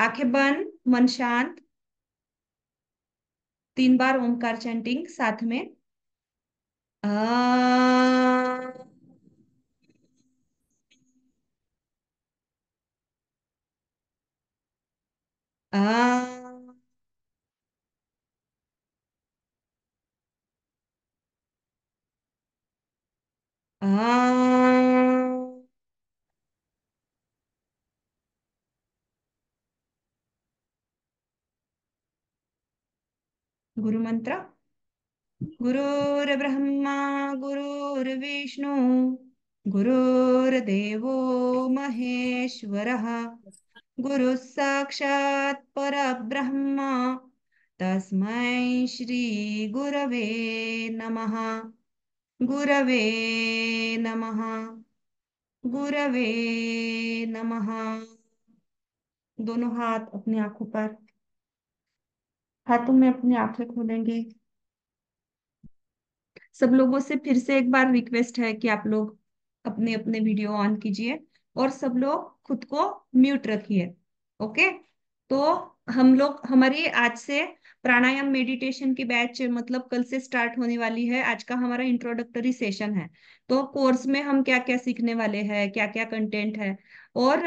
आंखें बंद मन शांत तीन बार ओमकार चैंटिंग साथ में आ... आ... आ, आ, गुरु मंत्र गुरुर्ब्रह्मा गुरुर्विष्णु गुरु साक्षात पर साक्षात् तस्म श्री गुरव नम गुरव नम गुरव नम दोनों हाथ अपनी आंखों पर हाथों तो में अपनी आंखें खोलेंगे सब लोगों से फिर से एक बार रिक्वेस्ट है कि आप लोग अपने अपने वीडियो ऑन कीजिए और सब लोग खुद को म्यूट रखिए ओके तो हम लोग हमारी आज से प्राणायाम मेडिटेशन की बैच मतलब कल से स्टार्ट होने वाली है आज का हमारा इंट्रोडक्टरी सेशन है तो कोर्स में हम क्या क्या सीखने वाले हैं क्या क्या कंटेंट है और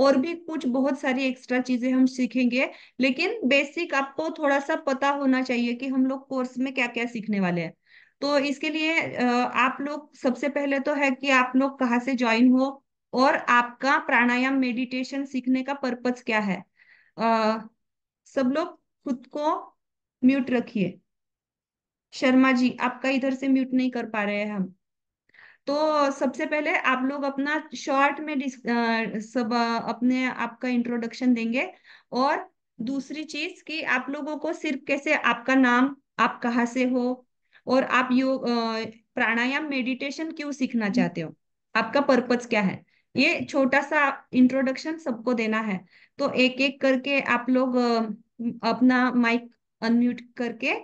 और भी कुछ बहुत सारी एक्स्ट्रा चीजें हम सीखेंगे लेकिन बेसिक आपको थोड़ा सा पता होना चाहिए कि हम लोग कोर्स में क्या क्या सीखने वाले हैं तो इसके लिए आप लोग सबसे पहले तो है कि आप लोग कहाँ से ज्वाइन हो और आपका प्राणायाम मेडिटेशन सीखने का पर्पज क्या है आ, सब लोग खुद को म्यूट रखिए शर्मा जी आपका इधर से म्यूट नहीं कर पा रहे हैं हम तो सबसे पहले आप लोग अपना शॉर्ट में सब अपने आपका इंट्रोडक्शन देंगे और दूसरी चीज कि आप लोगों को सिर्फ कैसे आपका नाम आप कहा से हो और आप योग प्राणायाम मेडिटेशन क्यों सीखना चाहते हो आपका पर्पज क्या है ये छोटा सा इंट्रोडक्शन सबको देना है तो एक एक करके आप लोग अपना माइक अनम्यूट करके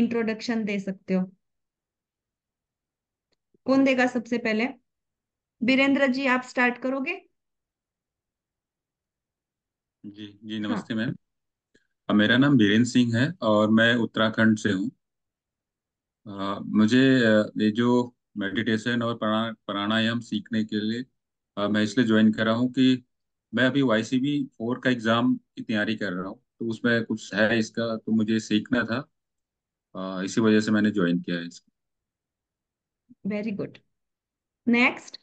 इंट्रोडक्शन दे सकते हो कौन देगा सबसे पहले बीरेंद्र जी आप स्टार्ट करोगे जी जी हाँ। नमस्ते हाँ. मैम मेरा नाम बीरेंद्र सिंह है और मैं उत्तराखंड से हूँ मुझे ये जो मेडिटेशन और प्राणायाम सीखने के लिए आ, मैं इसलिए ज्वाइन कर रहा हूँ कि मैं अभी वाई सी फोर का एग्ज़ाम की तैयारी कर रहा हूँ तो उसमें कुछ है इसका तो मुझे सीखना था आ, इसी वजह से मैंने ज्वाइन किया है इसको very good next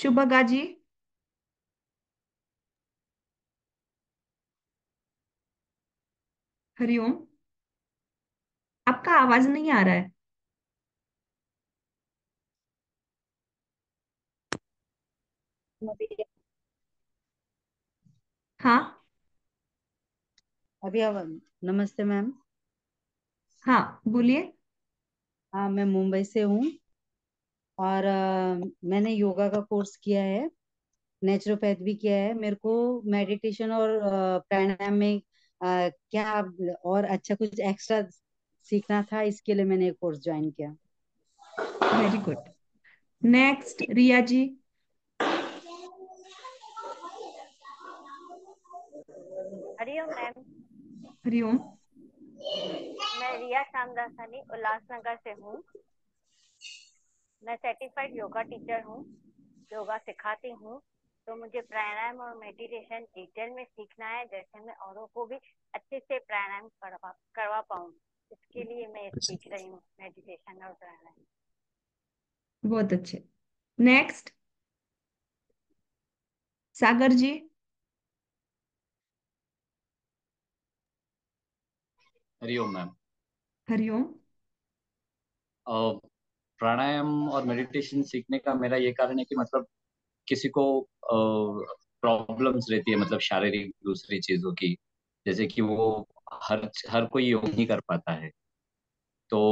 shubhaga ji Hariom आपका आवाज नहीं आ रहा है हाँ अभी आवाज नमस्ते मैम हाँ बोलिए हाँ मैं मुंबई से हूँ और आ, मैंने योगा का कोर्स किया है नेचुरोपैथ भी किया है मेरे को मेडिटेशन और प्राणायाम में आ, क्या और अच्छा कुछ एक्स्ट्रा सीखना था इसके लिए मैंने कोर्स ज्वाइन किया very good next Riya ji Hariom ma'am Hariom मैं रिया शामदासानी उल्लासनगर से हूँ मैं सर्टिफाइड योगा टीचर हूँ योगा सिखाती हूँ तो मुझे प्राणायाम और मेडिटेशन डिटेल में सीखना है जैसे मैं औरों को भी अच्छे से प्राणायाम करवा करवा पाऊँ इसके लिए मैं अच्छा, सीख अच्छा, रही अच्छा। हूँ मेडिटेशन और प्राणायाम बहुत अच्छे नेक्स्ट सागर जी हरिओम मैम हरिओम प्राणायाम और मेडिटेशन सीखने का मेरा ये कारण है कि मतलब किसी को प्रॉब्लम्स रहती है मतलब शारीरिक दूसरी चीजों की जैसे कि वो हर हर कोई योग नहीं कर पाता है तो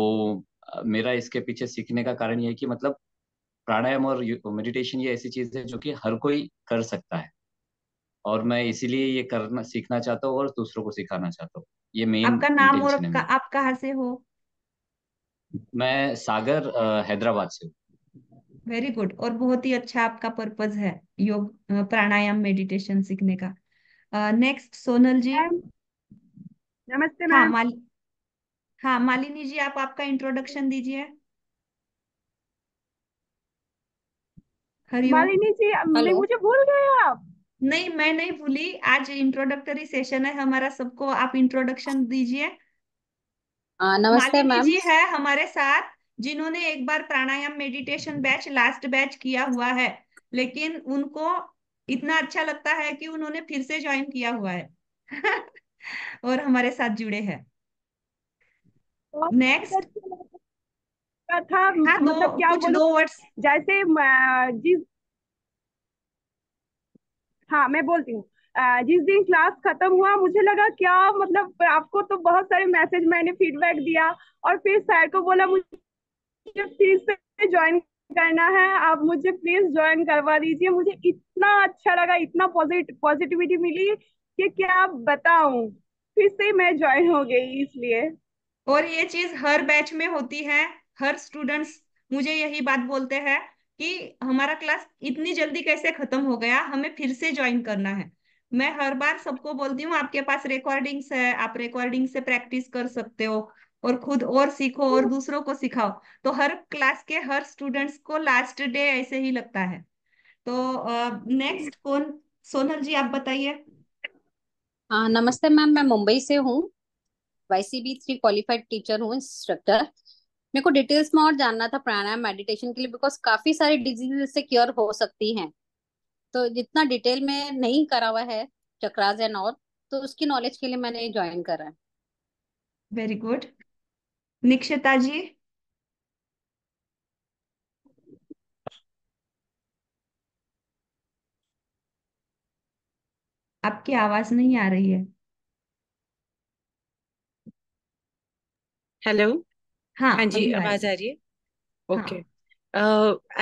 मेरा इसके पीछे सीखने का कारण यह है कि मतलब प्राणायाम और मेडिटेशन ये ऐसी चीज है जो कि हर कोई कर सकता है और मैं इसीलिए ये करना सीखना चाहता हूँ और दूसरों को सिखाना चाहता हूँ ये मेन आपका नाम और आपका आप कहा से हो मैं सागर हैदराबाद से वेरी गुड और बहुत ही अच्छा आपका पर्पज है योग प्राणायाम मेडिटेशन सीखने का नेक्स्ट uh, सोनल जी नमस्ते हाँ माल हाँ मालिनी जी आप आपका इंट्रोडक्शन दीजिए मालिनी जी मुझे भूल गए आप नहीं मैं नहीं भूली आज इंट्रोडक्टरी सेशन है हमारा सबको आप इंट्रोडक्शन दीजिए नमस्ते मैम जी है हमारे साथ जिन्होंने एक बार pranayama meditation batch last batch किया हुआ है लेकिन उनको इतना अच्छा लगता है कि उन्होंने फिर से ज्वाइन किया हुआ है और हमारे साथ जुड़े हैं नेक्स्ट था हाँ मतलब क्या कुछ दो वर्ड्स जैसे जिस हाँ मैं बोलती हूँ जिस दिन क्लास खत्म हुआ मुझे लगा क्या मतलब आपको तो बहुत सारे मैसेज मैंने फीडबैक दिया और फिर सर को बोला मुझे फिर से ज्वाइन करना है आप मुझे प्लीज ज्वाइन करवा दीजिए मुझे इतना अच्छा लगा इतना पॉजिटिविटी मिली कि क्या बताऊं फिर से मैं ज्वाइन हो गई इसलिए और ये चीज हर बैच में होती है हर स्टूडेंट्स मुझे यही बात बोलते हैं कि हमारा क्लास इतनी जल्दी कैसे खत्म हो गया हमें फिर से ज्वाइन करना है मैं हर बार सबको बोलती हूँ आपके पास रिकॉर्डिंग्स है आप रिकॉर्डिंग से प्रैक्टिस कर सकते हो और खुद और सीखो और हम्म। दूसरों को सिखाओ तो हर क्लास के हर स्टूडेंट्स को लास्ट डे ऐसे ही लगता है तो नेक्स्ट uh, कौन सोनल जी आप बताइए नमस्ते मैम मैं मुंबई से हूँ Y C B three qualified teacher हूँ इंस्ट्रक्टर મેકો ડિટેલ્સ મોર જાનના થા પ્રાણાયામ મેડિટેશન કે લિયે બીકોઝ કાફી સારે ડિસીઝિસ સે ક્યોર હો સકતી હૈ તો jitna detail મે નહીં કરાવા હે ચકરાઝ એન્ડ ઓર તો ઉસકી નોલેજ કે લિયે મેને જોઈન કર રહા હૈ વેરી ગુડ નિક્ષિતાજી આપકી આવાજ નહીં આ રહી હૈ હેલો हाँ, हाँ जी आवाज आ रही है हाँ। ओके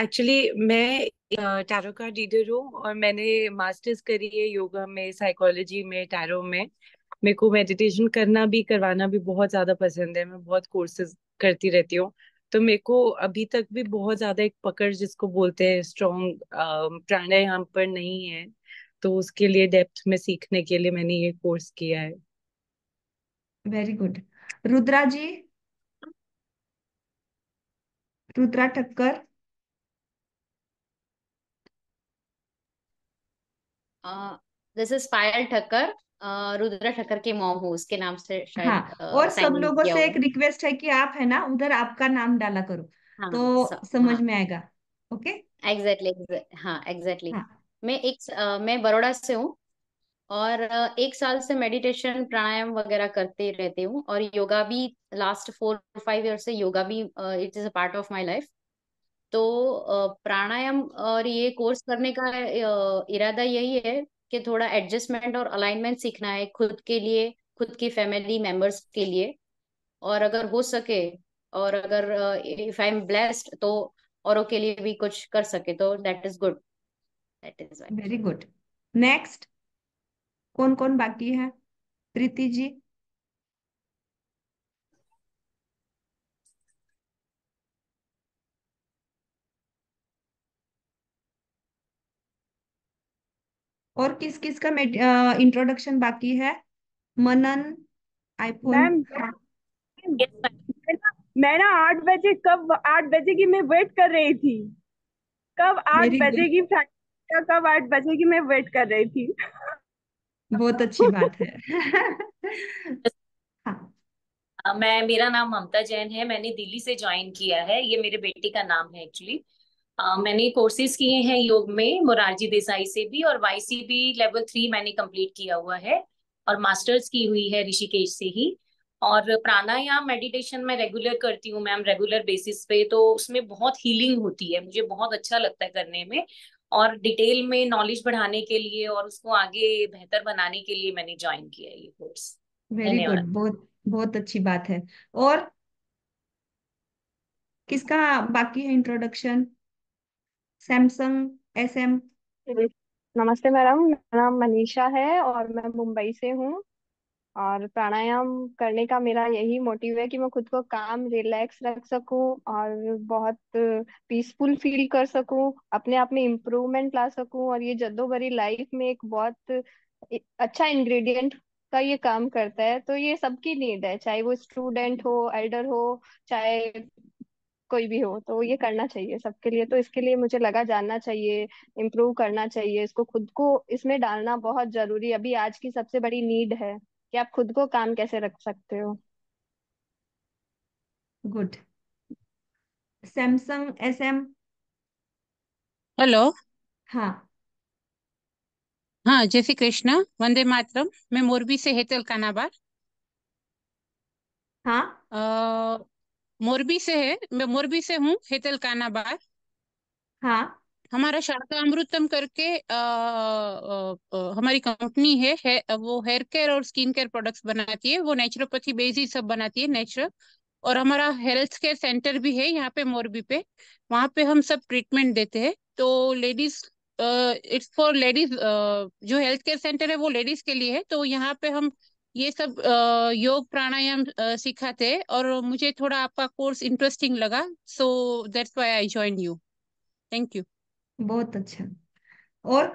एक्चुअली मैं टैरो का रीडर हूँ और मैंने मास्टर्स करी है योगा में साइकोलॉजी में टैरो में मेरे को मेडिटेशन करना भी करवाना भी बहुत ज़्यादा पसंद है मैं बहुत कोर्सेज करती रहती हूँ तो मेरे को अभी तक भी बहुत ज़्यादा एक पकड़ जिसको बोलते हैं स्ट्रॉन्ग प्राणायाम पर नहीं है तो उसके लिए डेप्थ में सीखने के लिए मैंने ये कोर्स किया है very good Rudra ji Rudra Thakkar this is Payal Thakkar Rudra Thakkar के मॉम हो उसके नाम से शायद हाँ, और सब लोगों से एक रिक्वेस्ट है कि आप है ना उधर आपका नाम डाला करो हाँ, तो सब, समझ हाँ. में आएगा ओके एग्जैक्टली हाँ एग्जैक्टली हाँ. मैं एक आ, मैं बड़ोड़ा से हूँ और एक साल से मेडिटेशन प्राणायाम वगैरह करते रहते हूँ और योगा भी लास्ट फोर फाइव ईयर से योगा भी it is a part of my life तो प्राणायाम और ये कोर्स करने का इरादा यही है कि थोड़ा एडजस्टमेंट और अलाइनमेंट सीखना है खुद के लिए खुद की फैमिली मेंबर्स के लिए और अगर हो सके और अगर इफ आई एम ब्लेस्ड तो औरों के लिए भी कुछ कर सके तो that is good that is very good next कौन कौन बाकी है प्रीति जी और किस किस का इंट्रोडक्शन बाकी है मनन आईफोन मैं ना आठ बजे कब आठ बजे की मैं वेट कर रही थी कब आठ बजे की कब आठ बजे की मैं वेट कर रही थी बहुत अच्छी बात है हाँ मैं मेरा नाम ममता जैन है मैंने दिल्ली से ज्वाइन किया है ये मेरे बेटे का नाम है एक्चुअली मैंने कोर्सेज किए हैं योग में मोरारजी देसाई से भी और बी लेवल थ्री मैंने कंप्लीट किया हुआ है और मास्टर्स की हुई है ऋषिकेश से ही और प्राणायाम मेडिटेशन मैं रेगुलर करती हूँ मैम रेगुलर बेसिस पे तो उसमें बहुत हीलिंग होती है मुझे बहुत अच्छा लगता है करने में और डिटेल में नॉलेज बढ़ाने के लिए और उसको आगे बेहतर बनाने के लिए मैंने ज्वाइन किया ये कोर्स वेरी गुड बहुत बहुत अच्छी बात है और किसका बाकी है इंट्रोडक्शन सैमसंग एस एम नमस्ते मैडम मेरा नाम मनीषा है और मैं मुंबई से हूँ और प्राणायाम करने का मेरा यही मोटिव है कि मैं खुद को काम रिलैक्स रख सकूं और बहुत पीसफुल फील कर सकूं अपने आप में इम्प्रूवमेंट ला सकूं और ये भरी लाइफ में एक बहुत अच्छा इंग्रेडिएंट का ये काम करता है तो ये सबकी नीड है चाहे वो स्टूडेंट हो एल्डर हो चाहे कोई भी हो तो ये करना चाहिए सबके लिए तो इसके लिए मुझे लगा जानना चाहिए इम्प्रूव करना चाहिए इसको खुद को इसमें डालना बहुत जरूरी अभी आज की सबसे बड़ी नीड है कि आप खुद को काम कैसे रख सकते हो good Samsung S M hello हाँ हाँ जय श्री कृष्णा वंदे मातरम मैं मोरबी से हेतल कानाबार हाँ मोरबी से है मैं मोरबी से हूँ हेतल कानाबार हाँ हमारा शारदा अमृतम करके आ, आ, आ, हमारी कंपनी है, है वो हेयर केयर और स्किन केयर प्रोडक्ट्स बनाती है वो नेचुरोपैथी बेस ही सब बनाती है नेचुरल और हमारा हेल्थ केयर सेंटर भी है यहाँ पे मोरबी पे वहाँ पे हम सब ट्रीटमेंट देते हैं तो लेडीज इट्स फॉर लेडीज जो हेल्थ केयर सेंटर है वो लेडीज के लिए है तो यहाँ पे हम ये सब uh, योग प्राणायाम uh, सिखाते हैं और मुझे थोड़ा आपका कोर्स इंटरेस्टिंग लगा so that's why I join you thank you बहुत अच्छा और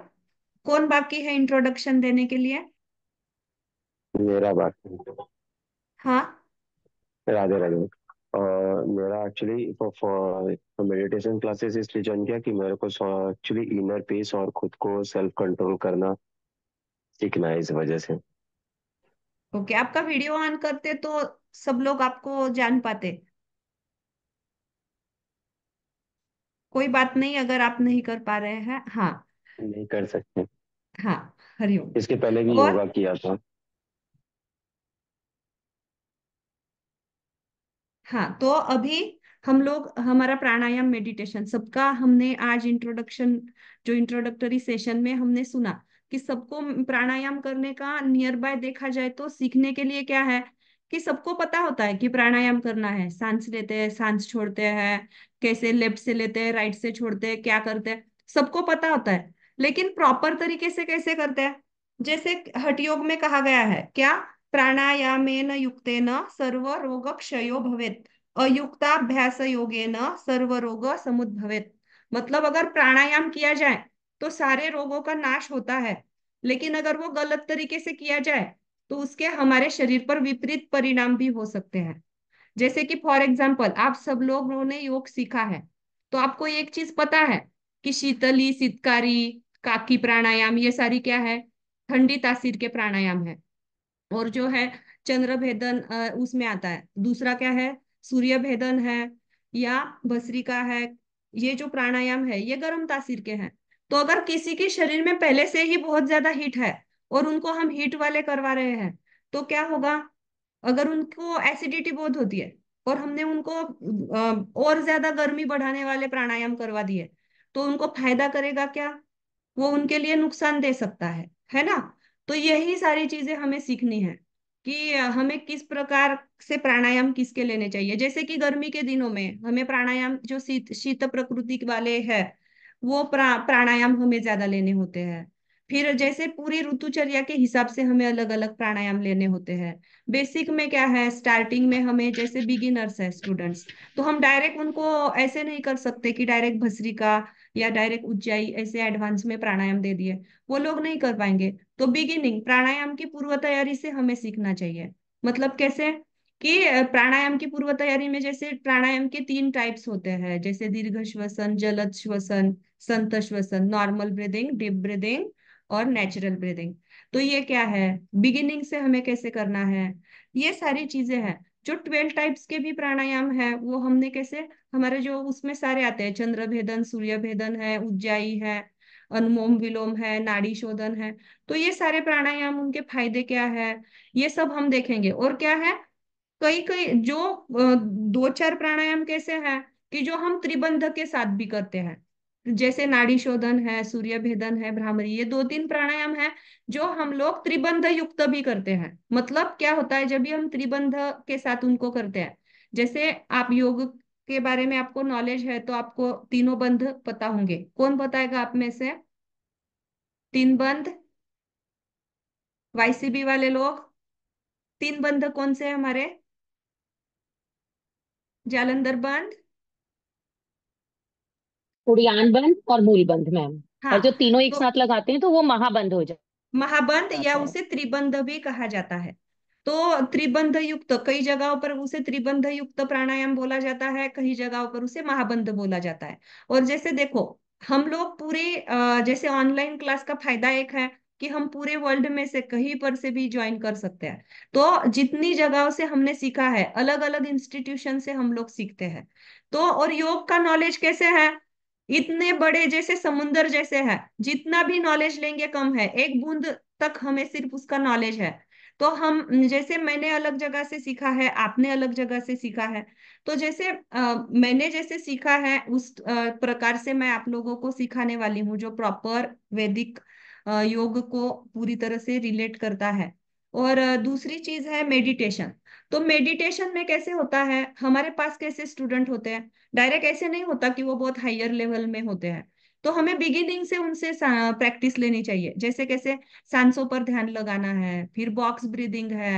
कौन बाकी है इंट्रोडक्शन देने के लिए मेरा बाकी हाँ राधे राधे मेरा एक्चुअली मेडिटेशन क्लासेस इसलिए ज्वाइन किया कि मेरे को एक्चुअली इनर पीस और खुद को सेल्फ कंट्रोल करना सीखना है इस वजह से ओके okay, आपका वीडियो ऑन करते तो सब लोग आपको जान पाते कोई बात नहीं अगर आप नहीं कर पा रहे हैं हाँ नहीं कर सकते हाँ हरिओम इसके पहले भी और... योगा किया था हाँ तो अभी हम लोग हमारा प्राणायाम मेडिटेशन सबका हमने आज इंट्रोडक्शन जो इंट्रोडक्टरी सेशन में हमने सुना कि सबको प्राणायाम करने का नियर बाय देखा जाए तो सीखने के लिए क्या है कि सबको पता होता है कि प्राणायाम करना है सांस लेते हैं सांस छोड़ते हैं कैसे लेफ्ट से लेते हैं राइट से छोड़ते हैं क्या करते हैं सबको पता होता है लेकिन प्रॉपर तरीके से कैसे करते हैं जैसे हट योग में कहा गया है क्या प्राणायाम प्राणायामेन न सर्व रोग क्षयो भवेत अयुक्ताभ्यास योगे न सर्व रोग समुद्भवेत मतलब अगर प्राणायाम किया जाए तो सारे रोगों का नाश होता है लेकिन अगर वो गलत तरीके से किया जाए तो उसके हमारे शरीर पर विपरीत परिणाम भी हो सकते हैं जैसे कि फॉर एग्जाम्पल आप सब लोगों ने योग सीखा है तो आपको एक चीज पता है कि शीतली सितकारी काकी प्राणायाम ये सारी क्या है ठंडी तासीर के प्राणायाम है और जो है चंद्र भेदन उसमें आता है दूसरा क्या है सूर्य भेदन है या का है ये जो प्राणायाम है ये गर्म तासीर के हैं तो अगर किसी के शरीर में पहले से ही बहुत ज्यादा हीट है और उनको हम हीट वाले करवा रहे हैं तो क्या होगा अगर उनको एसिडिटी बहुत होती है और हमने उनको और ज्यादा गर्मी बढ़ाने वाले प्राणायाम करवा दिए तो उनको फायदा करेगा क्या वो उनके लिए नुकसान दे सकता है है ना तो यही सारी चीजें हमें सीखनी है कि हमें किस प्रकार से प्राणायाम किसके लेने चाहिए जैसे कि गर्मी के दिनों में हमें प्राणायाम जो शीत शीत प्रकृति वाले है वो प्रा, प्राणायाम हमें ज्यादा लेने होते हैं फिर जैसे पूरी ऋतुचर्या के हिसाब से हमें अलग अलग प्राणायाम लेने होते हैं बेसिक में क्या है स्टार्टिंग में हमें जैसे बिगिनर्स है स्टूडेंट्स तो हम डायरेक्ट उनको ऐसे नहीं कर सकते कि डायरेक्ट का या डायरेक्ट उज्जाई ऐसे एडवांस में प्राणायाम दे दिए वो लोग नहीं कर पाएंगे तो बिगिनिंग प्राणायाम की पूर्व तैयारी से हमें सीखना चाहिए मतलब कैसे कि प्राणायाम की पूर्व तैयारी में जैसे प्राणायाम के तीन टाइप्स होते हैं जैसे दीर्घ श्वसन जलद श्वसन संत श्वसन नॉर्मल ब्रीदिंग डीप ब्रीदिंग और नेचुरल ब्रीदिंग तो ये क्या है बिगिनिंग से हमें कैसे करना है ये सारी चीजें हैं जो ट्वेल्व टाइप्स के भी प्राणायाम है वो हमने कैसे हमारे जो उसमें सारे आते हैं चंद्र भेदन सूर्य भेदन है उज्जाई है अनुमोम विलोम है नाड़ी शोधन है तो ये सारे प्राणायाम उनके फायदे क्या है ये सब हम देखेंगे और क्या है कई कई जो दो चार प्राणायाम कैसे हैं कि जो हम त्रिबंध के साथ भी करते हैं जैसे नाड़ी शोधन है सूर्य भेदन है भ्रामरी ये दो तीन प्राणायाम है जो हम लोग त्रिबंध युक्त भी करते हैं मतलब क्या होता है जब भी हम त्रिबंध के साथ उनको करते हैं जैसे आप योग के बारे में आपको नॉलेज है तो आपको तीनों बंध पता होंगे कौन बताएगा आप में से तीन बंध वाईसीबी वाले लोग तीन बंध कौन से हमारे जालंधर बंध उड़ियान बंध और मूल मूलबंध मैम हाँ और जो तीनों एक तो, साथ लगाते हैं तो वो महाबंध हो जाए महाबंध या अच्छा। उसे त्रिबंध भी कहा जाता है तो त्रिबंध युक्त कई जगहों पर उसे त्रिबंध युक्त प्राणायाम बोला जाता है कई जगहों पर उसे महाबंध बोला जाता है और जैसे देखो हम लोग पूरे जैसे ऑनलाइन क्लास का फायदा एक है कि हम पूरे वर्ल्ड में से कहीं पर से भी ज्वाइन कर सकते हैं तो जितनी जगहों से हमने सीखा है अलग अलग इंस्टीट्यूशन से हम लोग सीखते हैं तो और योग का नॉलेज कैसे है इतने बड़े जैसे समुन्दर जैसे है जितना भी नॉलेज लेंगे कम है एक बूंद तक हमें सिर्फ उसका नॉलेज है तो हम जैसे मैंने अलग जगह से सीखा है आपने अलग जगह से सीखा है तो जैसे आ, मैंने जैसे सीखा है उस आ, प्रकार से मैं आप लोगों को सिखाने वाली हूँ जो प्रॉपर वैदिक योग को पूरी तरह से रिलेट करता है और दूसरी चीज है मेडिटेशन तो मेडिटेशन में कैसे होता है हमारे पास कैसे स्टूडेंट होते हैं डायरेक्ट ऐसे नहीं होता कि वो बहुत हायर लेवल में होते हैं तो हमें बिगिनिंग से उनसे प्रैक्टिस लेनी चाहिए जैसे कैसे सांसों पर ध्यान लगाना है फिर बॉक्स ब्रीदिंग है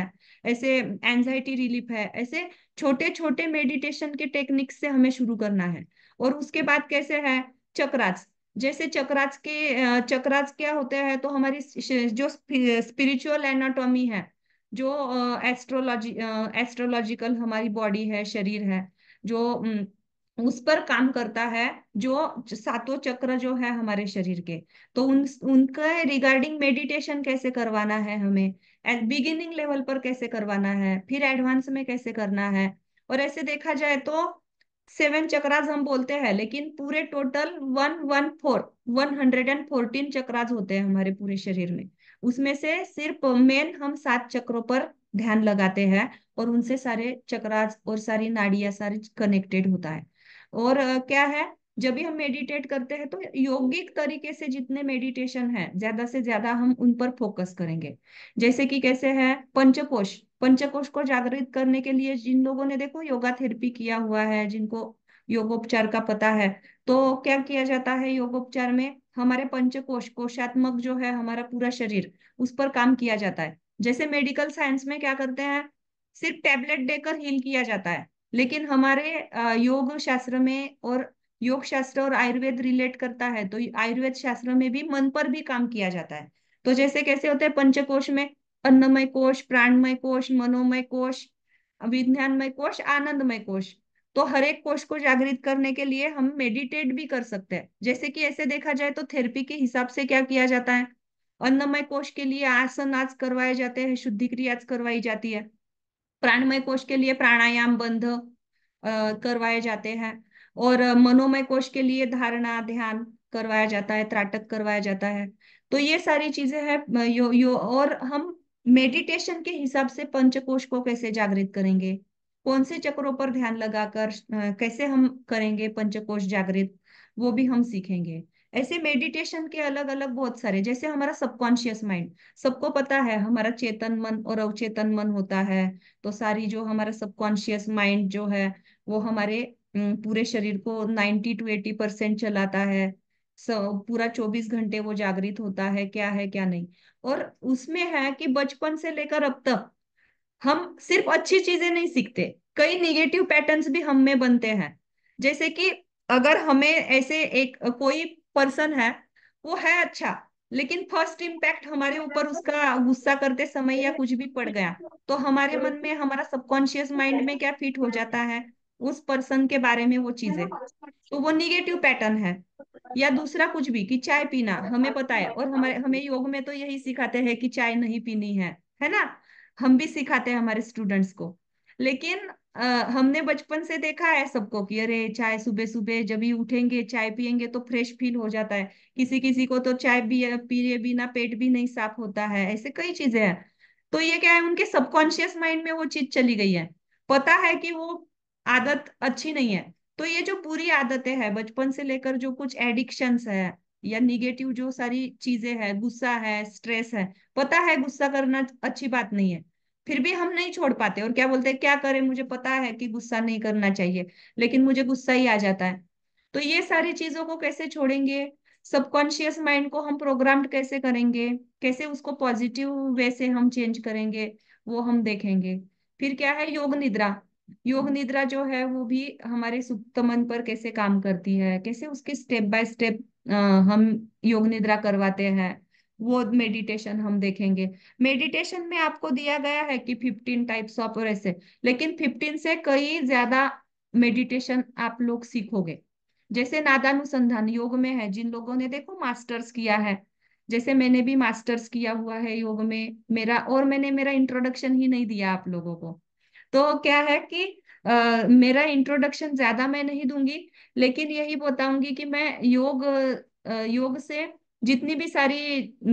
ऐसे एंजाइटी रिलीफ है ऐसे छोटे छोटे मेडिटेशन के टेक्निक से हमें शुरू करना है और उसके बाद कैसे है चक्राज जैसे चक्राज के चक्राज क्या होते हैं तो हमारी जो स्पिरिचुअल एनाटॉमी है जो एस्ट्रोलॉजी एस्ट्रोलॉजिकल हमारी बॉडी है शरीर है जो उस पर काम करता है जो सातों चक्र जो है हमारे शरीर के तो उन उनका रिगार्डिंग मेडिटेशन कैसे करवाना है हमें एट बिगिनिंग लेवल पर कैसे करवाना है फिर एडवांस में कैसे करना है और ऐसे देखा जाए तो सेवन चक्राज हम बोलते हैं लेकिन पूरे total one one four one hundred and fourteen chakras होते हैं हमारे पूरे शरीर में उसमें से सिर्फ मेन हम सात चक्रों पर ध्यान लगाते हैं और उनसे सारे चक्रास और सारी नाड़िया सारे कनेक्टेड होता है और क्या है जब भी हम मेडिटेट करते हैं तो योगिक तरीके से जितने मेडिटेशन है ज्यादा से ज्यादा हम उन पर फोकस करेंगे जैसे कि कैसे है पंचकोश पंचकोश को जागृत करने के लिए जिन लोगों ने देखो योगा थेरेपी किया हुआ है जिनको योगोपचार का पता है तो क्या किया जाता है योगोपचार में हमारे पंचकोश कोशात्मक जो है हमारा पूरा शरीर उस पर काम किया जाता है जैसे मेडिकल साइंस में क्या करते हैं सिर्फ टेबलेट देकर हील किया जाता है लेकिन हमारे योग शास्त्र में और योग शास्त्र और आयुर्वेद रिलेट करता है तो आयुर्वेद शास्त्र में भी मन पर भी काम किया जाता है तो जैसे कैसे होते हैं पंचकोश में अन्नमय कोश प्राणमय कोश मनोमय कोश विज्ञानमय कोश आनंदमय कोश तो हर एक कोष को जागृत करने के लिए हम मेडिटेट भी कर सकते हैं जैसे कि ऐसे देखा जाए तो थेरेपी के हिसाब से क्या किया जाता है अन्नमय कोष के लिए आसन आज करवाए जाते हैं शुद्धि क्रिया करवाई जाती है प्राणमय कोष के लिए प्राणायाम बंध करवाए जाते हैं और मनोमय कोष के लिए धारणा ध्यान करवाया जाता है त्राटक करवाया जाता है तो ये सारी चीजें है यो, यो और हम मेडिटेशन के हिसाब से पंचकोश को कैसे जागृत करेंगे कौन से चक्रों पर ध्यान लगाकर कैसे हम करेंगे पंचकोश जागृत वो भी हम सीखेंगे ऐसे मेडिटेशन के अलग अलग बहुत सारे जैसे हमारा सबकॉन्शियस माइंड सबको पता है हमारा चेतन मन और अवचेतन मन होता है तो सारी जो हमारा सबकॉन्शियस माइंड जो है वो हमारे पूरे शरीर को 90 टू 80 परसेंट चलाता है सब पूरा चौबीस घंटे वो जागृत होता है क्या है क्या नहीं और उसमें है कि बचपन से लेकर अब तक हम सिर्फ अच्छी चीजें नहीं सीखते कई निगेटिव पैटर्न भी हम में बनते हैं जैसे कि अगर हमें ऐसे एक कोई पर्सन है वो है अच्छा लेकिन फर्स्ट इम्पैक्ट हमारे ऊपर उसका गुस्सा करते समय या कुछ भी पड़ गया तो हमारे मन में हमारा सबकॉन्शियस माइंड में क्या फिट हो जाता है उस पर्सन के बारे में वो चीजें तो वो निगेटिव पैटर्न है या दूसरा कुछ भी कि चाय पीना हमें पता है और हमारे हमें योग में तो यही सिखाते हैं कि चाय नहीं पीनी है है ना हम भी सिखाते हैं हमारे स्टूडेंट्स को लेकिन आ, हमने बचपन से देखा है सबको कि अरे चाय सुबह सुबह जब ही उठेंगे चाय पियेंगे तो फ्रेश फील हो जाता है किसी किसी को तो चाय पिए बिना पेट भी नहीं साफ होता है ऐसे कई चीजें हैं तो ये क्या है उनके सबकॉन्शियस माइंड में वो चीज चली गई है पता है कि वो आदत अच्छी नहीं है तो ये जो पूरी आदतें हैं बचपन से लेकर जो कुछ एडिक्शंस है या निगेटिव जो सारी चीजें है गुस्सा है स्ट्रेस है पता है गुस्सा करना अच्छी बात नहीं है फिर भी हम नहीं छोड़ पाते और क्या बोलते हैं क्या करें मुझे पता है कि गुस्सा नहीं करना चाहिए लेकिन मुझे गुस्सा ही आ जाता है तो ये सारी चीजों को कैसे छोड़ेंगे सबकॉन्शियस माइंड को हम प्रोग्राम्ड कैसे करेंगे कैसे उसको पॉजिटिव वे से हम चेंज करेंगे वो हम देखेंगे फिर क्या है योग निद्रा योग निद्रा जो है वो भी हमारे सुप्त मन पर कैसे काम करती है कैसे उसके स्टेप बाय स्टेप हम योग निद्रा करवाते हैं वो मेडिटेशन हम देखेंगे मेडिटेशन में आपको दिया गया है कि फिफ्टीन टाइप्स ऑफ और ऐसे लेकिन फिफ्टीन से कई ज्यादा मेडिटेशन आप लोग सीखोगे जैसे नादानुसंधान योग में है जिन लोगों ने देखो मास्टर्स किया है जैसे मैंने भी मास्टर्स किया हुआ है योग में मेरा और मैंने मेरा इंट्रोडक्शन ही नहीं दिया आप लोगों को तो क्या है कि मेरा इंट्रोडक्शन ज्यादा मैं नहीं दूंगी लेकिन यही बताऊंगी कि मैं योग योग से जितनी भी सारी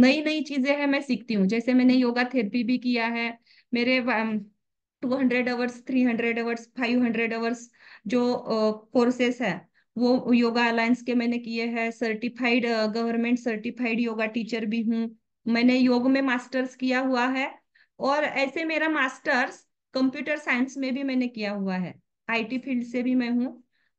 नई नई चीजें हैं मैं सीखती हूँ जैसे मैंने योगा थेरेपी भी किया है मेरे two hundred hours three hundred hours five hundred hours जो कोर्सेस है वो योगा अलायंस के मैंने किए हैं certified government certified yoga teacher भी हूँ मैंने योग में मास्टर्स किया हुआ है और ऐसे मेरा मास्टर्स कंप्यूटर साइंस में भी मैंने किया हुआ है आईटी फील्ड से भी मैं हूँ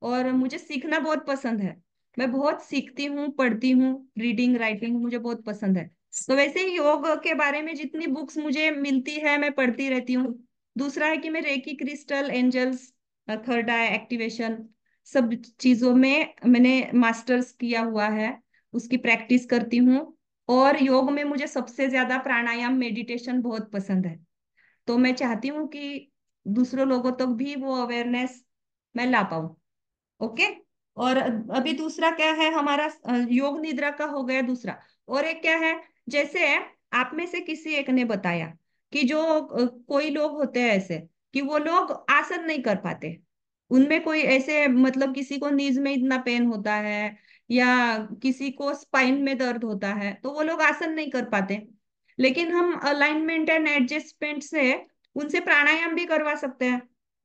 और मुझे सीखना बहुत पसंद है मैं बहुत सीखती हूँ पढ़ती हूँ रीडिंग राइटिंग मुझे बहुत पसंद है तो वैसे ही योग के बारे में जितनी बुक्स मुझे मिलती है मैं पढ़ती रहती हूँ दूसरा है कि मैं reiki crystal angels third eye activation सब चीजों में मैंने मास्टर्स किया हुआ है उसकी प्रैक्टिस करती हूँ और योग में मुझे सबसे ज्यादा प्राणायाम मेडिटेशन बहुत पसंद है तो मैं चाहती हूँ कि दूसरों लोगों तक तो भी वो अवेयरनेस मैं ला पाऊ ओके और अभी दूसरा क्या है हमारा योग निद्रा का हो गया दूसरा और एक क्या है जैसे आप में से किसी एक ने बताया कि जो कोई लोग होते हैं ऐसे कि वो लोग आसन नहीं कर पाते उनमें कोई ऐसे मतलब किसी को नीज में इतना पेन होता है या किसी को स्पाइन में दर्द होता है तो वो लोग आसन नहीं कर पाते लेकिन हम अलाइनमेंट एंड एडजस्टमेंट से उनसे प्राणायाम भी करवा सकते हैं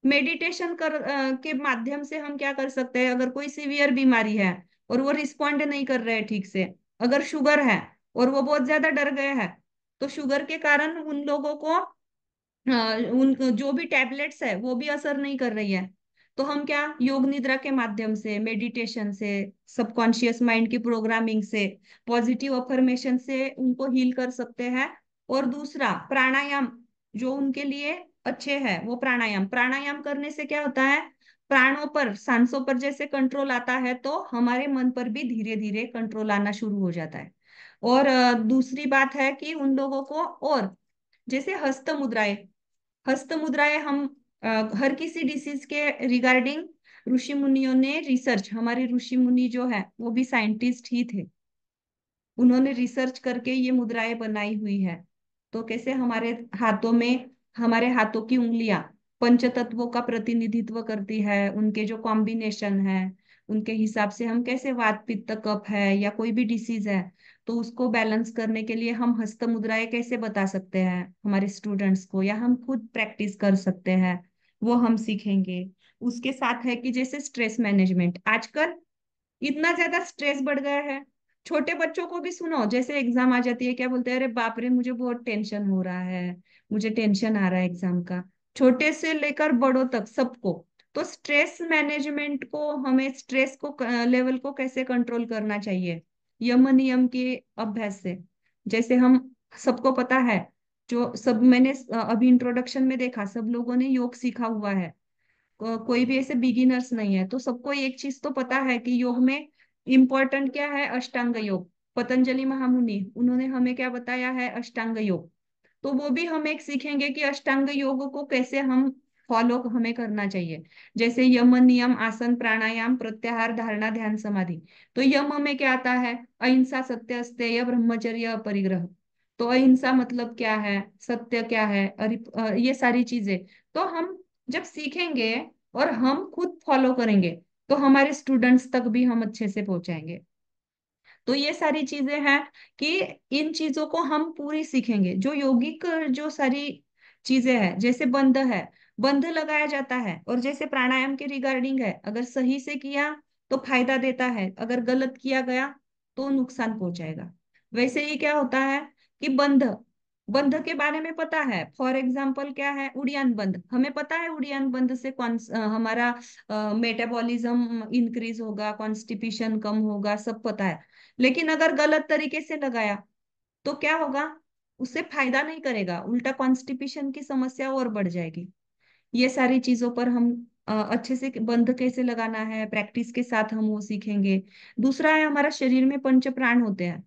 मेडिटेशन कर आ, के माध्यम से हम क्या कर सकते हैं अगर कोई सीवियर बीमारी है और वो रिस्पॉन्ड नहीं कर रहे हैं ठीक से अगर शुगर है और वो बहुत ज्यादा डर गए हैं तो शुगर के कारण उन लोगों को आ, उन जो भी टैबलेट्स है वो भी असर नहीं कर रही है तो हम क्या योग निद्रा के माध्यम से मेडिटेशन से सबकॉन्शियस माइंड की प्रोग्रामिंग से पॉजिटिव अफर्मेशन से उनको हील कर सकते हैं और दूसरा प्राणायाम जो उनके लिए अच्छे है वो प्राणायाम प्राणायाम करने से क्या होता है प्राणों पर सांसों पर जैसे कंट्रोल आता है तो हमारे मन पर भी धीरे धीरे कंट्रोल आना शुरू हो जाता है और दूसरी बात है कि उन लोगों को और जैसे हस्त मुद्राएं हस्त मुद्राएं हम हर किसी डिसीज के रिगार्डिंग ऋषि मुनियों ने रिसर्च हमारे ऋषि मुनि जो है वो भी साइंटिस्ट ही थे उन्होंने रिसर्च करके ये मुद्राएं बनाई हुई है तो कैसे हमारे हाथों में हमारे हाथों की उंगलियां पंच तत्वों का प्रतिनिधित्व करती है उनके जो कॉम्बिनेशन है उनके हिसाब से हम कैसे वात पित्त कप है या कोई भी डिसीज है तो उसको बैलेंस करने के लिए हम हस्त मुद्राएं कैसे बता सकते हैं हमारे स्टूडेंट्स को या हम खुद प्रैक्टिस कर सकते हैं वो हम सीखेंगे उसके साथ है कि जैसे स्ट्रेस मैनेजमेंट आजकल इतना ज्यादा स्ट्रेस बढ़ गया है छोटे बच्चों को भी सुनो जैसे एग्जाम आ जाती है क्या बोलते हैं अरे बाप रे मुझे बहुत टेंशन हो रहा है मुझे टेंशन आ रहा है एग्जाम का छोटे से लेकर बड़ों तक सबको तो स्ट्रेस मैनेजमेंट को हमें स्ट्रेस को लेवल को कैसे कंट्रोल करना चाहिए यम नियम के अभ्यास से जैसे हम सबको पता है जो सब मैंने अभी इंट्रोडक्शन में देखा सब लोगों ने योग सीखा हुआ है को, कोई भी ऐसे बिगिनर्स नहीं है तो सबको एक चीज तो पता है कि योग में इम्पोर्टेंट क्या है अष्टांग योग पतंजलि महामुनि उन्होंने हमें क्या बताया है अष्टांग योग तो वो भी हम एक सीखेंगे कि अष्टांग योग को कैसे हम फॉलो हमें करना चाहिए जैसे यम नियम आसन प्राणायाम प्रत्याहार धारणा ध्यान समाधि तो यम में क्या आता है अहिंसा सत्य अस्त्य ब्रह्मचर्य अपरिग्रह तो अहिंसा मतलब क्या है सत्य क्या है ये सारी चीजें तो हम जब सीखेंगे और हम खुद फॉलो करेंगे तो हमारे स्टूडेंट्स तक भी हम अच्छे से पहुंचाएंगे तो ये सारी चीजें हैं कि इन चीजों को हम पूरी सीखेंगे जो योगिक जो सारी चीजें हैं जैसे बंध है बंध लगाया जाता है और जैसे प्राणायाम के रिगार्डिंग है अगर सही से किया तो फायदा देता है अगर गलत किया गया तो नुकसान पहुंचाएगा वैसे ही क्या होता है कि बंध बंध के बारे में पता है फॉर एग्जाम्पल क्या है उड़ियान बंध हमें पता है उड़ियान बंध से कौन हमारा मेटाबॉलिज्म इंक्रीज होगा कॉन्स्टिपेशन कम होगा सब पता है लेकिन अगर गलत तरीके से लगाया तो क्या होगा उससे फायदा नहीं करेगा उल्टा कॉन्स्टिपेशन की समस्या और बढ़ जाएगी ये सारी चीजों पर हम अच्छे से बंध कैसे लगाना है प्रैक्टिस के साथ हम वो सीखेंगे दूसरा है हमारा शरीर में पंच प्राण होते हैं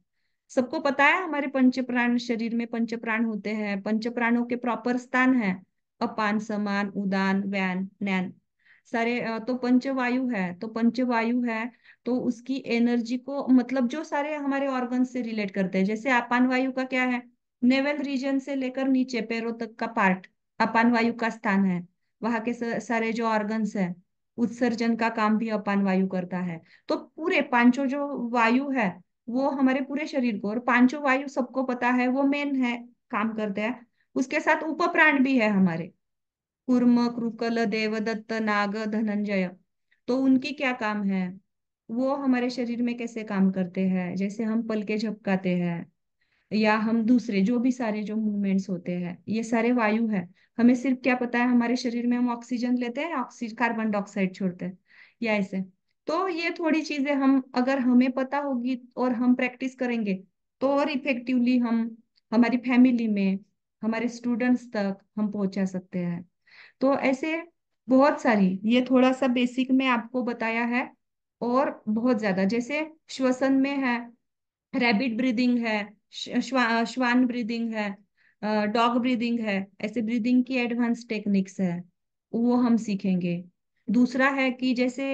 सबको पता है हमारे पंच प्राण शरीर में पंच प्राण होते हैं पंच प्राणों के प्रॉपर स्थान है अपान समान उदान व्यान नैन सारे तो पंचवायु है तो पंचवायु है तो उसकी एनर्जी को मतलब जो सारे हमारे ऑर्गन से रिलेट करते हैं जैसे अपान वायु का क्या है नेवल रीजन से लेकर नीचे पैरों तक का पार्ट अपान वायु का स्थान है वहां के सारे जो ऑर्गन्स है उत्सर्जन का काम भी अपान वायु करता है तो पूरे पांचों जो वायु है वो हमारे पूरे शरीर को और पांचों वायु सबको पता है वो मेन है काम करते हैं उसके साथ उपप्राण भी है हमारे कुर्म देव देवदत्त नाग धनंजय तो उनकी क्या काम है वो हमारे शरीर में कैसे काम करते हैं जैसे हम पलके झपकाते हैं या हम दूसरे जो भी सारे जो मूवमेंट्स होते हैं ये सारे वायु है हमें सिर्फ क्या पता है हमारे शरीर में हम ऑक्सीजन लेते हैं ऑक्सीजन कार्बन डाइऑक्साइड छोड़ते हैं या ऐसे तो ये थोड़ी चीजें हम अगर हमें पता होगी और हम प्रैक्टिस करेंगे तो और इफेक्टिवली हम हमारी फैमिली में हमारे स्टूडेंट्स तक हम पहुंचा सकते हैं तो ऐसे बहुत सारी ये थोड़ा सा बेसिक में आपको बताया है और बहुत ज्यादा जैसे श्वसन में है रैबिट ब्रीदिंग है श्वा, श्वान ब्रीदिंग है डॉग ब्रीदिंग है ऐसे ब्रीदिंग की एडवांस टेक्निक्स है वो हम सीखेंगे दूसरा है कि जैसे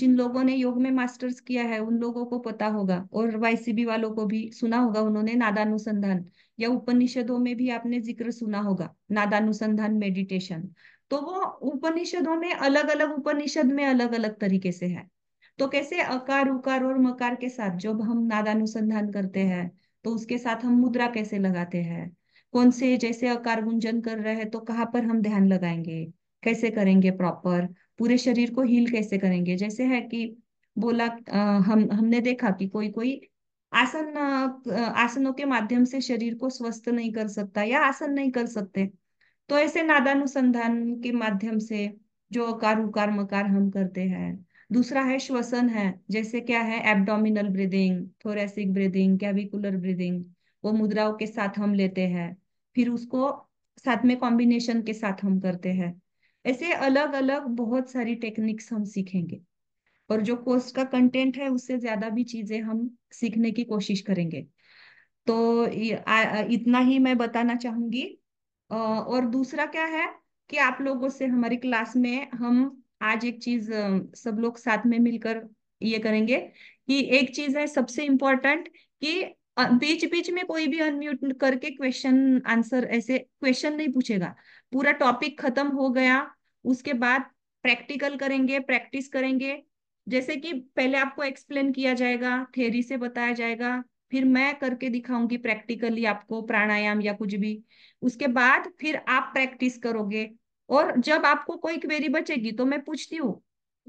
जिन लोगों ने योग में मास्टर्स किया है उन लोगों को पता होगा और वाईसीबी वालों को भी सुना होगा उन्होंने नादानुसंधान या उपनिषदों में भी आपने जिक्र सुना होगा नादानुसंधान मेडिटेशन तो वो उपनिषदों में अलग अलग उपनिषद में अलग अलग तरीके से है तो कैसे अकार उकार और मकार के साथ जब हम नादानुसंधान करते हैं तो उसके साथ हम मुद्रा कैसे लगाते हैं कौन से जैसे अकार गुंजन कर रहे हैं तो कहाँ पर हम ध्यान लगाएंगे कैसे करेंगे प्रॉपर पूरे शरीर को हील कैसे करेंगे जैसे है कि बोला आ, हम हमने देखा कि कोई कोई आसन आसनों के माध्यम से शरीर को स्वस्थ नहीं कर सकता या आसन नहीं कर सकते तो ऐसे नादानुसंधान के माध्यम से जो अकार उकार मकार हम करते हैं दूसरा है श्वसन है जैसे क्या है abdominal breathing thoracic breathing clavicular breathing वो मुद्राओं के साथ हम लेते हैं फिर उसको साथ में कॉम्बिनेशन के साथ हम करते हैं ऐसे अलग अलग बहुत सारी टेक्निक्स हम सीखेंगे और जो कोर्स का कंटेंट है उससे ज्यादा भी चीजें हम सीखने की कोशिश करेंगे तो इतना ही मैं बताना चाहूंगी और दूसरा क्या है कि आप लोगों से हमारी क्लास में हम आज एक चीज सब लोग साथ में मिलकर ये करेंगे कि एक चीज है सबसे इम्पोर्टेंट कि बीच बीच में कोई भी अनम्यूट करके क्वेश्चन आंसर ऐसे क्वेश्चन नहीं पूछेगा पूरा टॉपिक खत्म हो गया उसके बाद प्रैक्टिकल करेंगे प्रैक्टिस करेंगे जैसे कि पहले आपको एक्सप्लेन किया जाएगा थेरी से बताया जाएगा फिर मैं करके दिखाऊंगी प्रैक्टिकली आपको प्राणायाम या कुछ भी उसके बाद फिर आप प्रैक्टिस करोगे और जब आपको कोई क्वेरी बचेगी तो मैं पूछती हूँ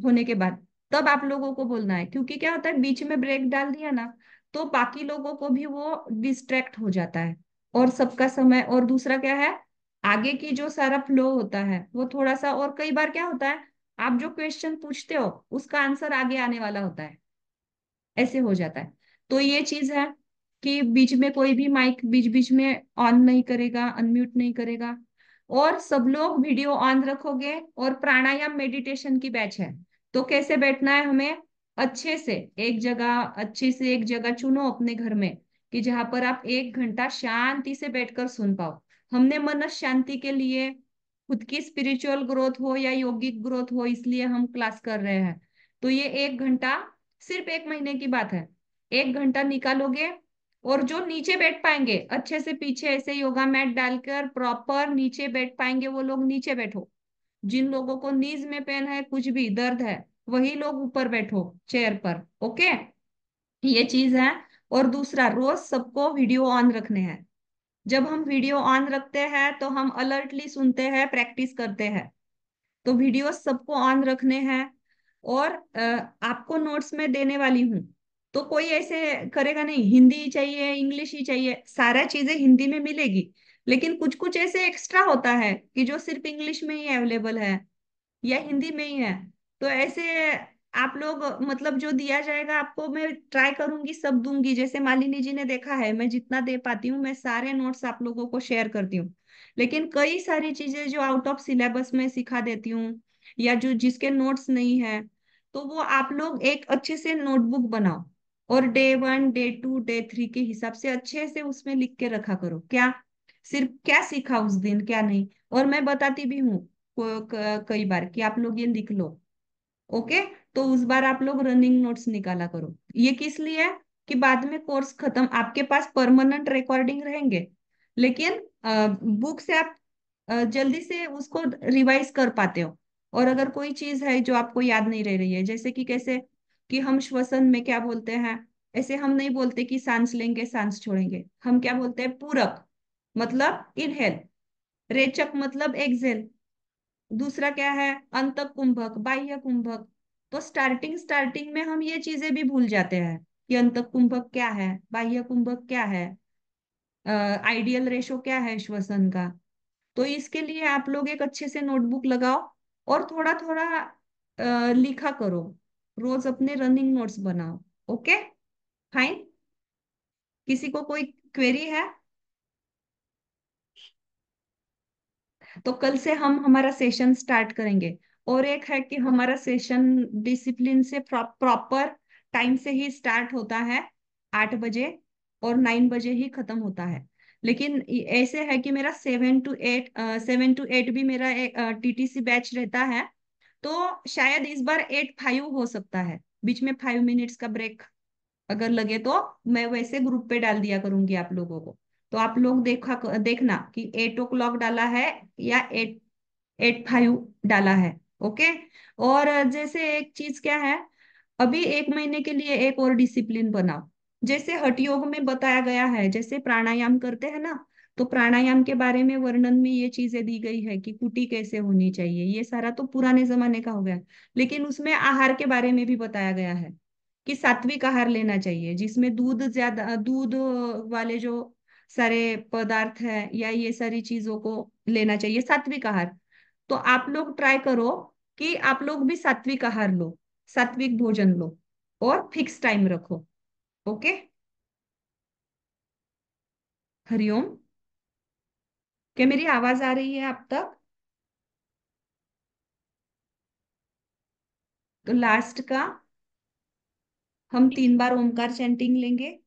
होने के बाद तब आप लोगों को बोलना है क्योंकि क्या होता है बीच में ब्रेक डाल दिया ना तो बाकी लोगों को भी वो डिस्ट्रैक्ट हो जाता है और सबका समय और दूसरा क्या है आगे की जो सारा फ्लो होता है वो थोड़ा सा और कई बार क्या होता है आप जो क्वेश्चन पूछते हो उसका आंसर आगे आने वाला होता है ऐसे हो जाता है तो ये चीज है कि बीच में कोई भी माइक बीच बीच में ऑन नहीं करेगा अनम्यूट नहीं करेगा और सब लोग वीडियो ऑन रखोगे और प्राणायाम मेडिटेशन की बैच है तो कैसे बैठना है हमें अच्छे से एक जगह अच्छे से एक जगह चुनो अपने घर में कि जहां पर आप एक घंटा शांति से बैठकर सुन पाओ हमने मन शांति के लिए खुद की स्पिरिचुअल ग्रोथ हो या योगिक ग्रोथ हो इसलिए हम क्लास कर रहे हैं तो ये एक घंटा सिर्फ एक महीने की बात है एक घंटा निकालोगे और जो नीचे बैठ पाएंगे अच्छे से पीछे ऐसे योगा मैट डालकर प्रॉपर नीचे बैठ पाएंगे वो लोग नीचे बैठो जिन लोगों को नीज में पेन है कुछ भी दर्द है वही लोग ऊपर बैठो चेयर पर ओके ये चीज है और दूसरा रोज सबको वीडियो ऑन रखने हैं जब हम वीडियो ऑन रखते हैं तो हम अलर्टली सुनते हैं प्रैक्टिस करते हैं तो वीडियो सबको ऑन रखने हैं और आपको नोट्स में देने वाली हूं तो कोई ऐसे करेगा नहीं हिंदी ही चाहिए इंग्लिश ही चाहिए सारा चीजें हिंदी में मिलेगी लेकिन कुछ कुछ ऐसे एक्स्ट्रा होता है कि जो सिर्फ इंग्लिश में ही अवेलेबल है या हिंदी में ही है तो ऐसे आप लोग मतलब जो दिया जाएगा आपको मैं ट्राई करूंगी सब दूंगी जैसे मालिनी जी ने देखा है मैं जितना दे पाती हूँ मैं सारे नोट्स आप लोगों को शेयर करती हूँ लेकिन कई सारी चीजें जो आउट ऑफ सिलेबस में सिखा देती हूँ या जो जिसके नोट्स नहीं है तो वो आप लोग एक अच्छे से नोटबुक बनाओ और day one day two day three के हिसाब से अच्छे से उसमें लिख के रखा करो क्या सिर्फ क्या सीखा उस दिन क्या नहीं और मैं बताती भी हूँ कई बार कि आप लोग ये लिख लो ओके तो उस बार आप लोग रनिंग नोट्स निकाला करो ये किस लिए है कि बाद में कोर्स खत्म आपके पास परमानेंट रिकॉर्डिंग रहेंगे लेकिन बुक से आप जल्दी से उसको रिवाइज कर पाते हो और अगर कोई चीज है जो आपको याद नहीं रह रही है जैसे कि कैसे कि हम श्वसन में क्या बोलते हैं ऐसे हम नहीं बोलते कि सांस लेंगे सांस छोड़ेंगे हम क्या बोलते हैं पूरक मतलब इनहेल रेचक मतलब एक्सेल दूसरा क्या है अंत कुंभक बाह्य कुंभक तो स्टार्टिंग स्टार्टिंग में हम ये चीजें भी भूल जाते हैं कि अंत कुंभक क्या है बाह्य कुंभक क्या है आइडियल रेशो क्या है श्वसन का तो इसके लिए आप लोग एक अच्छे से नोटबुक लगाओ और थोड़ा थोड़ा आ, लिखा करो रोज अपने रनिंग नोट्स बनाओ ओके फाइन किसी को कोई क्वेरी है तो कल से हम हमारा सेशन स्टार्ट करेंगे और एक है कि हमारा सेशन डिसिप्लिन से प्रॉपर टाइम से ही स्टार्ट होता है आठ बजे और नाइन बजे ही खत्म होता है लेकिन ऐसे है कि मेरा seven to eight seven to eight भी मेरा टीटीसी बैच रहता है तो शायद इस बार एट फाइव हो सकता है बीच में फाइव मिनट्स का ब्रेक अगर लगे तो मैं वैसे ग्रुप पे डाल दिया करूंगी आप लोगों को तो आप लोग देखा देखना कि एट ओ क्लॉक डाला है या एट एट फाइव डाला है ओके और जैसे एक चीज क्या है अभी एक महीने के लिए एक और डिसिप्लिन बनाओ जैसे हट योग में बताया गया है जैसे प्राणायाम करते हैं ना तो प्राणायाम के बारे में वर्णन में ये चीजें दी गई है कि कुटी कैसे होनी चाहिए ये सारा तो पुराने जमाने का हो गया लेकिन उसमें आहार के बारे में भी बताया गया है कि सात्विक आहार लेना चाहिए जिसमें दूध ज्यादा दूध वाले जो सारे पदार्थ है या ये सारी चीजों को लेना चाहिए सात्विक आहार तो आप लोग ट्राई करो कि आप लोग भी सात्विक आहार लो सात्विक भोजन लो और फिक्स टाइम रखो ओके हरिओम क्या मेरी आवाज आ रही है आप तक तो लास्ट का हम तीन बार ओमकार चैंटिंग लेंगे